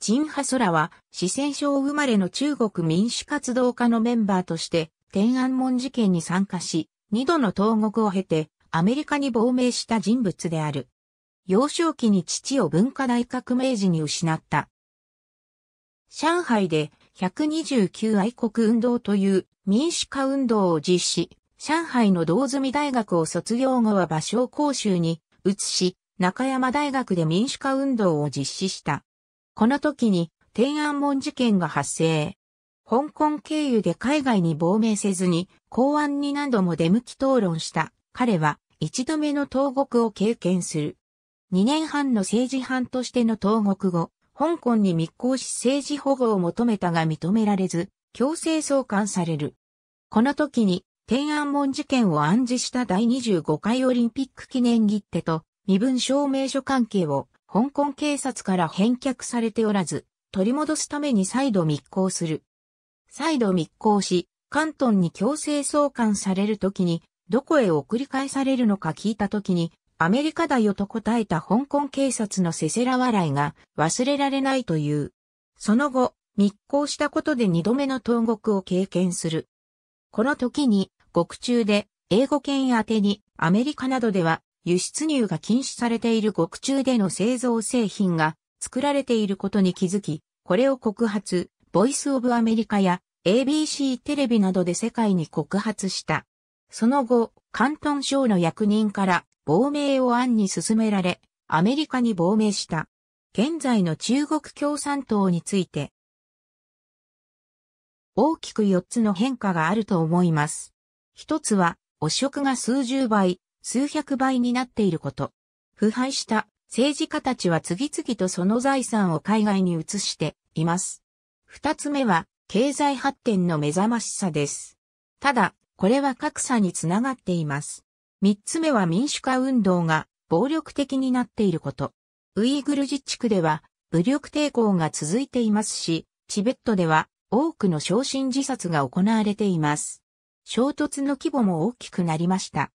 陳波空は、四川省生まれの中国民主活動家のメンバーとして、天安門事件に参加し、二度の投獄を経て、アメリカに亡命した人物である。幼少期に父を文化大革命時に失った。上海で129愛国運動という民主化運動を実施、上海の道済大学を卒業後は場所を講習に移し、中山大学で民主化運動を実施した。この時に天安門事件が発生。香港経由で海外に亡命せずに公安に何度も出向き討論した彼は一度目の投獄を経験する。2年半の政治犯としての投獄後、香港に密航し政治保護を求めたが認められず、強制送還される。この時に天安門事件を暗示した第25回オリンピック記念切手と身分証明書関係を香港警察から返却されておらず、取り戻すために再度密航する。再度密航し、関東に強制送還されるときに、どこへ送り返されるのか聞いたときに、アメリカだよと答えた香港警察のせせら笑いが忘れられないという。その後、密航したことで二度目の投獄を経験する。この時に、獄中で英語圏宛にアメリカなどでは輸出入が禁止されている獄中での製造製品が作られていることに気づき、これを告発、ボイスオブアメリカや ABC テレビなどで世界に告発した。その後、関東省の役人から亡命を案に進められ、アメリカに亡命した。現在の中国共産党について、大きく4つの変化があると思います。一つは、汚職が数十倍、数百倍になっていること。腐敗した政治家たちは次々とその財産を海外に移しています。二つ目は、経済発展の目覚ましさです。ただ、これは格差につながっています。三つ目は民主化運動が暴力的になっていること。ウイグル自治区では武力抵抗が続いていますし、チベットでは多くの昇進自殺が行われています。衝突の規模も大きくなりました。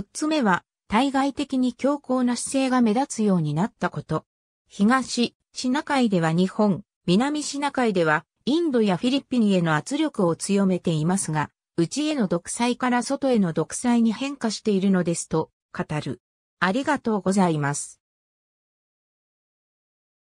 4つ目は、対外的に強硬な姿勢が目立つようになったこと。東、シナ海では日本、南シナ海では、インドやフィリピンへの圧力を強めていますが、内への独裁から外への独裁に変化しているのですと語る。ありがとうございます。